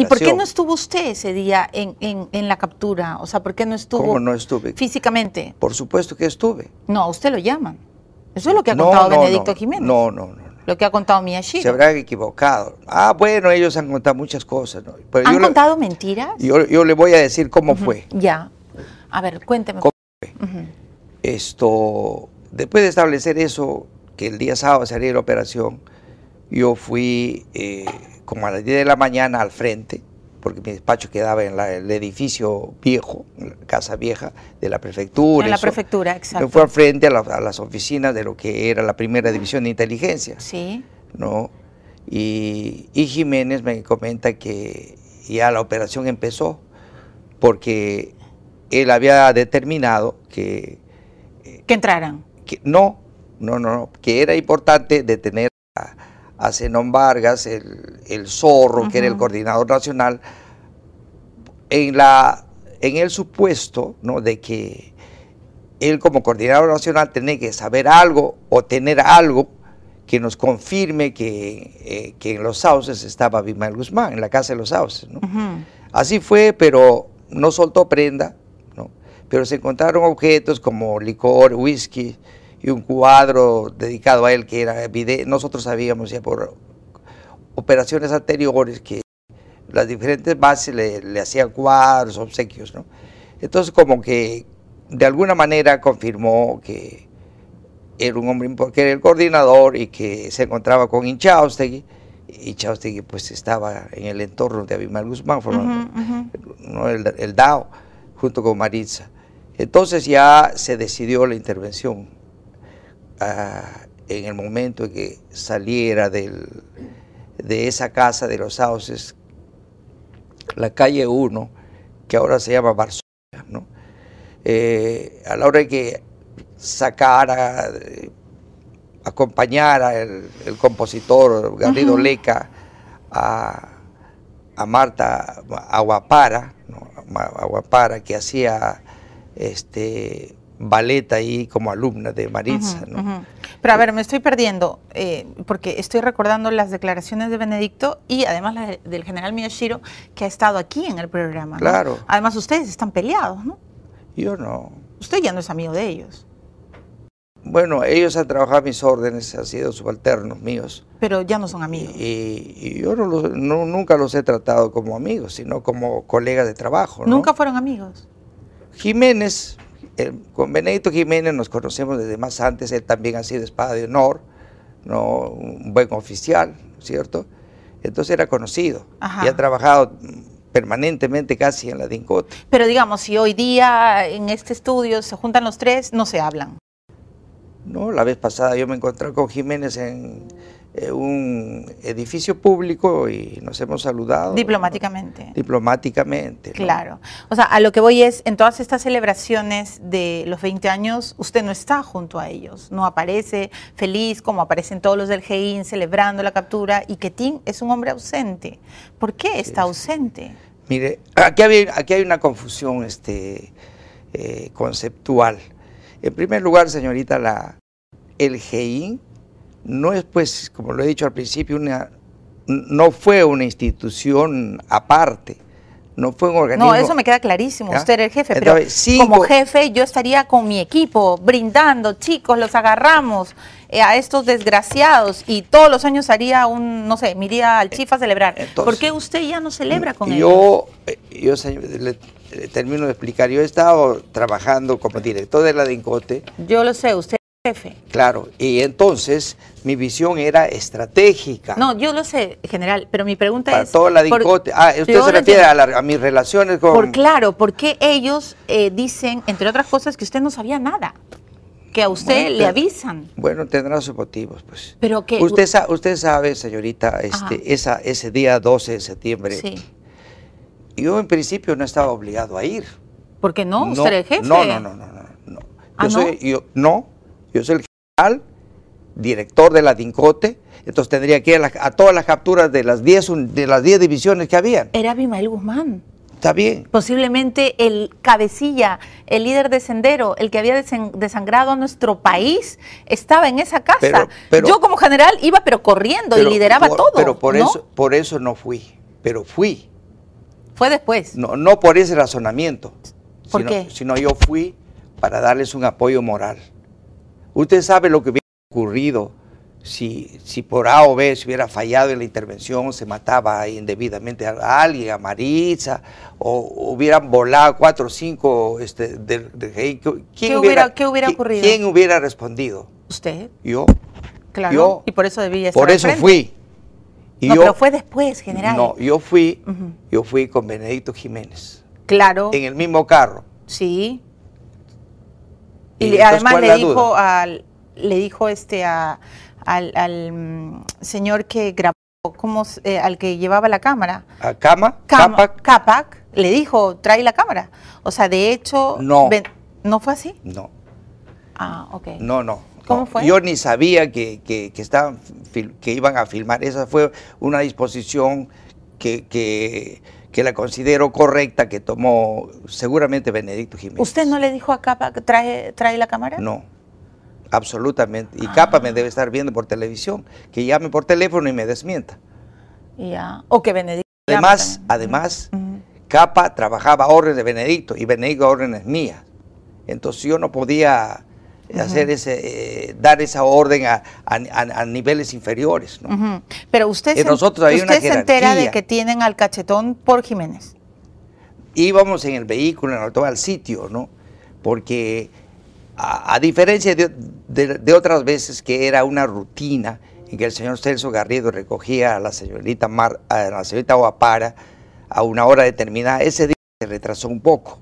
¿Y por qué no estuvo usted ese día en, la captura? O sea, ¿por qué no estuvo? ¿Cómo no estuve? Físicamente. Por supuesto que estuve. No, a usted lo llaman. Eso es lo que ha contado Benedicto Jiménez. No, no, no. Lo que ha contado Miyashiro. Se habrá equivocado. Ah, bueno, ellos han contado muchas cosas. ¿Han contado mentiras? Yo, le voy a decir cómo fue. Ya. A ver, cuénteme. ¿Cómo fue? Esto, después de establecer eso, que el día sábado haría la operación, yo fui eh, como a las 10 de la mañana al frente, porque mi despacho quedaba en el edificio viejo, la casa vieja de la prefectura. En la prefectura, exacto. Yo fui al frente a, las oficinas de lo que era la primera división de inteligencia. Sí. ¿no? Y, Jiménez me comenta que ya la operación empezó, porque él había determinado que... Eh, que entraran. Que, no, no, no, que era importante detener a Zenón Vargas, el, zorro, que era el coordinador nacional, en, la, en el supuesto ¿no? de que él como coordinador nacional tenía que saber algo o tener algo que nos confirme que, eh, en Los Sauces estaba Abimael Guzmán, en la casa de Los Sauces. Así fue, pero no soltó prenda, ¿no? pero se encontraron objetos como licor, whisky, y un cuadro dedicado a él que era evidente. Nosotros sabíamos ya por operaciones anteriores que las diferentes bases le, hacían cuadros, obsequios, ¿no? Entonces como que de alguna manera confirmó que era un hombre que era el coordinador y que se encontraba con Inchaustegui. Y pues estaba en el entorno de Abimael Guzmán, ¿no? el, el DAO, junto con Maritza. Entonces ya se decidió la intervención en el momento en que saliera de esa casa de los sauces, la calle 1, que ahora se llama Barcelona eh, a la hora de que sacara, eh, acompañara el, compositor Garrido Leca a, Marta Aguapara, Aguapara que hacía este, ballet y como alumna de Maritza. Pero a ver, me estoy perdiendo, eh, porque estoy recordando las declaraciones de Benedicto y además del general Miyashiro, que ha estado aquí en el programa. Claro. Además, ustedes están peleados, ¿no? Yo no. Usted ya no es amigo de ellos. Bueno, ellos han trabajado a mis órdenes, han sido subalternos míos. Pero ya no son amigos. Y, yo no no, nunca los he tratado como amigos, sino como colegas de trabajo. ¿Nunca fueron amigos? Jiménez, el, eh, con Benedito Jiménez nos conocemos desde más antes, él también ha sido espada de honor, ¿no? un buen oficial, ¿cierto? Entonces era conocido y ha trabajado permanentemente casi en la DINCOT. Pero digamos, si hoy día en este estudio se juntan los tres, no se hablan. No, la vez pasada yo me encontré con Jiménez en, eh, un edificio público y nos hemos saludado. Diplomáticamente. Diplomáticamente. Claro. O sea, a lo que voy es, en todas estas celebraciones de los 20 años, usted no está junto a ellos, no aparece feliz como aparecen todos los del GEIN celebrando la captura y que Ketín es un hombre ausente. ¿Por qué está ausente? Mire, aquí hay, aquí hay una confusión este, eh, conceptual. En primer lugar, señorita, la, el GEIN no es pues, como lo he dicho al principio, una, no fue una institución aparte, no fue un organismo. No, eso me queda clarísimo, usted era el jefe, pero como jefe yo estaría con mi equipo, brindando, chicos, los agarramos eh, a estos desgraciados y todos los años haría un, no sé, miría al Chifa a celebrar. ¿Por qué usted ya no celebra con yo, ellos? Yo, eh, le termino de explicar, yo he estado trabajando como director de la DINCOTE. Yo lo sé, usted... Jefe. Claro, y entonces mi visión era estratégica. No, yo lo sé, general, pero mi pregunta es... Toda la dicote. Ah, usted se refiere a, mis relaciones con... Por claro, porque ellos eh, dicen, entre otras cosas, que usted no sabía nada? Que a usted le avisan. Bueno, tendrá sus motivos, pues. Pero que... Usted, sabe, señorita, este, esa, ese día 12 de septiembre, sí. yo en principio no estaba obligado a ir. ¿Por qué no? ¿Usted era el jefe? No, no, no, no. ¿Ah, no, yo soy, Yo, no yo soy el general, director de la DINCOTE, entonces tendría que ir a, todas las capturas de las 10 de las divisiones que habían. Era Abimael Guzmán. Está bien. Posiblemente el cabecilla, el líder de Sendero, el que había desangrado a nuestro país, estaba en esa casa. Yo como general iba pero corriendo y lideraba todo. Pero por eso, por eso no fui, pero fui. Fue después. No, no por ese razonamiento. ¿Por qué? sino yo fui para darles un apoyo moral. Usted sabe lo que hubiera ocurrido si, si por A o B se hubiera fallado en la intervención, se mataba indebidamente a alguien, a Marisa o hubieran volado cuatro o cinco este, del de, ¿Qué, hubiera, hubiera ocurrido? ¿Quién hubiera respondido? ¿Usted? Yo. Claro. y por eso debía estar Por eso fui. Y yo, pero fue después, general. No, yo fui, yo fui con Benedicto Jiménez. Claro. En el mismo carro. Sí. Y, además le dijo, al, le dijo este al, mm, señor que grabó, como, eh, al que llevaba la cámara. ¿A Cama? Capac. Le dijo, trae la cámara. O sea, de hecho... No. ¿No fue así? No. Ah, ok. No, no. ¿Cómo fue? Yo ni sabía que, que, que iban a filmar. Esa fue una disposición que, que que la considero correcta, que tomó seguramente Benedicto Jiménez. ¿Usted no le dijo a Capa que trae, trae la cámara? No, absolutamente. Y Capa me debe estar viendo por televisión, que llame por teléfono y me desmienta. Ya, o que Benedicto. Además, además Capa trabajaba a orden de Benedicto y Benedicto órdenes mías. Entonces yo no podía hacer ese, eh, dar esa orden a, niveles inferiores. Pero usted, eh, nosotros se, hay una se entera de que tienen al cachetón por Jiménez. Íbamos en el vehículo, en el auto, al sitio, ¿no? Porque a, diferencia de, otras veces que era una rutina en que el señor Celso Garrido recogía a la señorita, Mar, a la señorita Guapara a una hora determinada, ese día se retrasó un poco.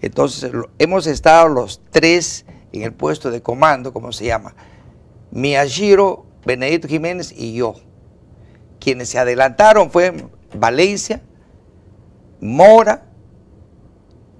Entonces, hemos estado los tres en el puesto de comando, como se llama, Miyajiro, Benedito Jiménez y yo. Quienes se adelantaron fue Valencia, Mora,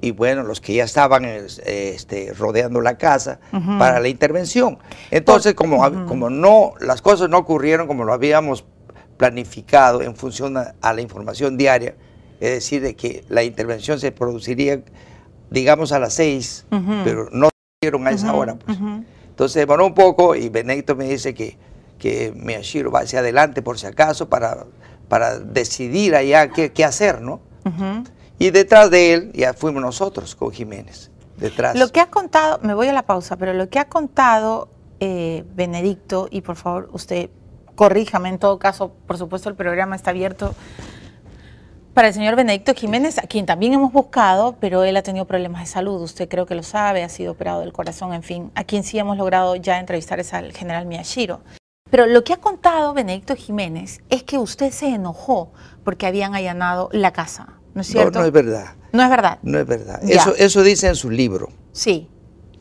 y bueno, los que ya estaban eh, este, rodeando la casa para la intervención. Entonces, como, como no, las cosas no ocurrieron como lo habíamos planificado en función a, la información diaria, es decir, de que la intervención se produciría, digamos, a las seis, pero no a esa hora. Pues. Entonces demoró un poco y Benedicto me dice que, que Miyashiro va hacia adelante por si acaso para, para decidir allá qué, qué hacer, ¿no? Y detrás de él ya fuimos nosotros con Jiménez, detrás. Lo que ha contado, me voy a la pausa, pero lo que ha contado eh, Benedicto, y por favor usted corríjame en todo caso, por supuesto el programa está abierto para el señor Benedicto Jiménez, a quien también hemos buscado, pero él ha tenido problemas de salud, usted creo que lo sabe, ha sido operado del corazón, en fin, a quien sí hemos logrado ya entrevistar es al general Miyashiro. Pero lo que ha contado Benedicto Jiménez es que usted se enojó porque habían allanado la casa, ¿no es cierto? No, no es verdad. No es verdad. No es verdad. Eso, eso dice en su libro. Sí.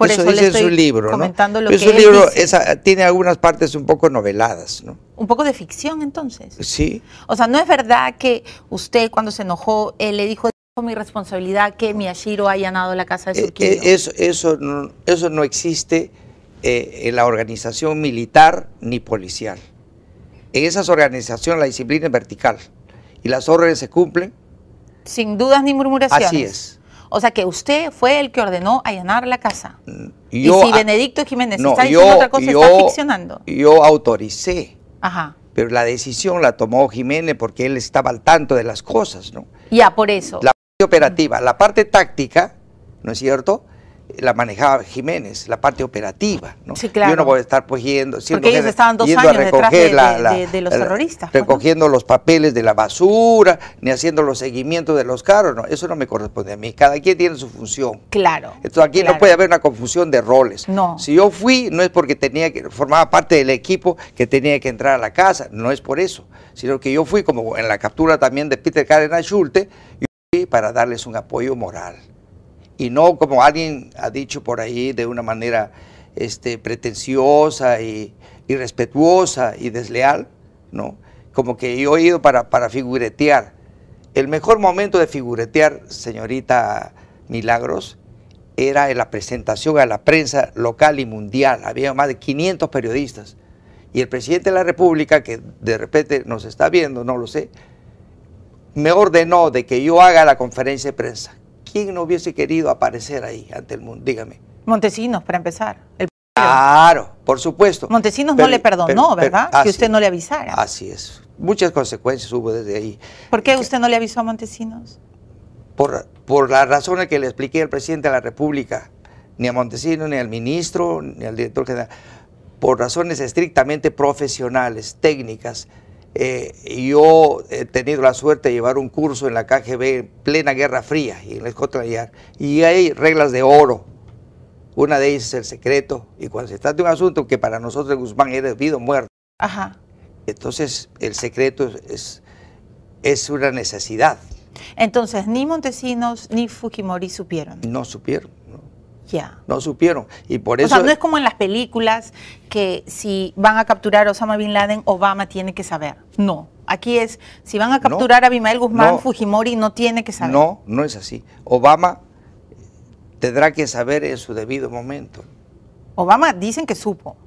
Por eso, dice en su libro. Comentando ¿no? lo que su libro tiene algunas partes un poco noveladas. ¿no? Un poco de ficción entonces. Sí. O sea, no es verdad que usted cuando se enojó él le dijo mi responsabilidad que Miyashiro haya ganado la casa de su eh, eh, Eso, eso, no, existe eh, en la organización militar ni policial. En esas organizaciones la disciplina es vertical y las órdenes se cumplen. Sin dudas ni murmuraciones. Así es. O sea que usted fue el que ordenó allanar la casa. Mm, yo, y si Benedicto Jiménez está diciendo otra cosa, está ficcionando. Yo autoricé. Ajá. Pero la decisión la tomó Jiménez porque él estaba al tanto de las cosas, ¿no? Ya, por eso. La parte operativa, la parte táctica, ¿no es cierto? la manejaba Jiménez, la parte operativa. ¿no? Yo no voy a estar pues yendo, Porque ellos estaban dos años de, los terroristas. Recogiendo los papeles de la basura, ni haciendo los seguimientos de los carros, no, eso no me corresponde a mí. Cada quien tiene su función. Claro. Entonces aquí no puede haber una confusión de roles. Si yo fui, no es porque tenía que, formaba parte del equipo que tenía que entrar a la casa, no es por eso, sino que yo fui como en la captura también de Peter Karen Schulte, yo fui para darles un apoyo moral y no como alguien ha dicho por ahí de una manera este, pretenciosa y irrespetuosa y desleal, ¿no? Como que yo he ido para, para figuretear. El mejor momento de figuretear, señorita Milagros, era en la presentación a la prensa local y mundial. Había más de 500 periodistas. Y el presidente de la República, que de repente nos está viendo, no lo sé, me ordenó de que yo haga la conferencia de prensa, ¿Quién no hubiese querido aparecer ahí ante el mundo? Dígame. Montesinos, para empezar. Claro, por supuesto. Montesinos no le perdonó, ¿verdad? que usted no le avisara. Así es. Muchas consecuencias hubo desde ahí. ¿Por qué usted no le avisó a Montesinos? Por, por las razones que le expliqué al presidente de la República, ni a Montesinos, ni al ministro, ni al director general, por razones estrictamente profesionales, técnicas. Eh, yo he tenido la suerte de llevar un curso en la KGB en plena Guerra Fría y en la Scotland Y hay reglas de oro. Una de ellas es el secreto. Y cuando se trata de un asunto que para nosotros Guzmán era debido muerto. Ajá. Entonces el secreto es, es una necesidad. Entonces, ni Montesinos ni Fujimori supieron. No supieron. No supieron. Y por eso. O sea, no es como en las películas que si van a capturar a Osama Bin Laden, Obama tiene que saber. No. Aquí es, si van a capturar a Abimael Guzmán, Fujimori no tiene que saber. No, no es así. Obama tendrá que saber en su debido momento. Obama dicen que supo.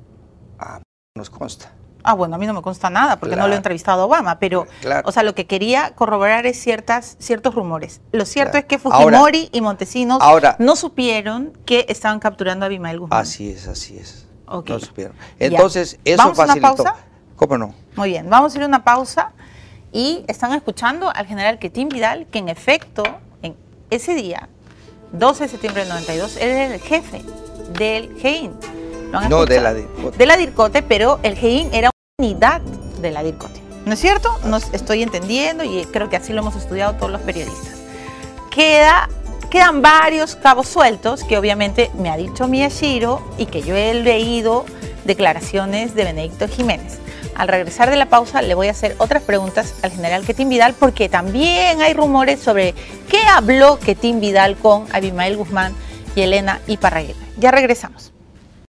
Ah, nos consta. Ah, bueno, a mí no me consta nada porque no lo he entrevistado a Obama, pero, o sea, lo que quería corroborar es ciertas, ciertos rumores. Lo cierto es que Fujimori y Montesinos no supieron que estaban capturando a Abimael Guzmán. Así es, así es. No supieron. Entonces, eso ¿Vamos A una pausa? ¿Cómo no? Muy bien, vamos a ir a una pausa y están escuchando al general Ketín Vidal, que en efecto, en ese día, 12 de septiembre del 92, era el jefe del GEIN. no, de la DIRCOTE. De la DIRCOTE, pero el GEIN era de la DIRCOTE. ¿No es cierto? Nos estoy entendiendo y creo que así lo hemos estudiado todos los periodistas. Queda, quedan varios cabos sueltos que obviamente me ha dicho Miyashiro y que yo he leído declaraciones de Benedicto Jiménez. Al regresar de la pausa le voy a hacer otras preguntas al general Ketín Vidal porque también hay rumores sobre qué habló Ketín Vidal con Abimael Guzmán y Elena Iparraguirre. Ya regresamos.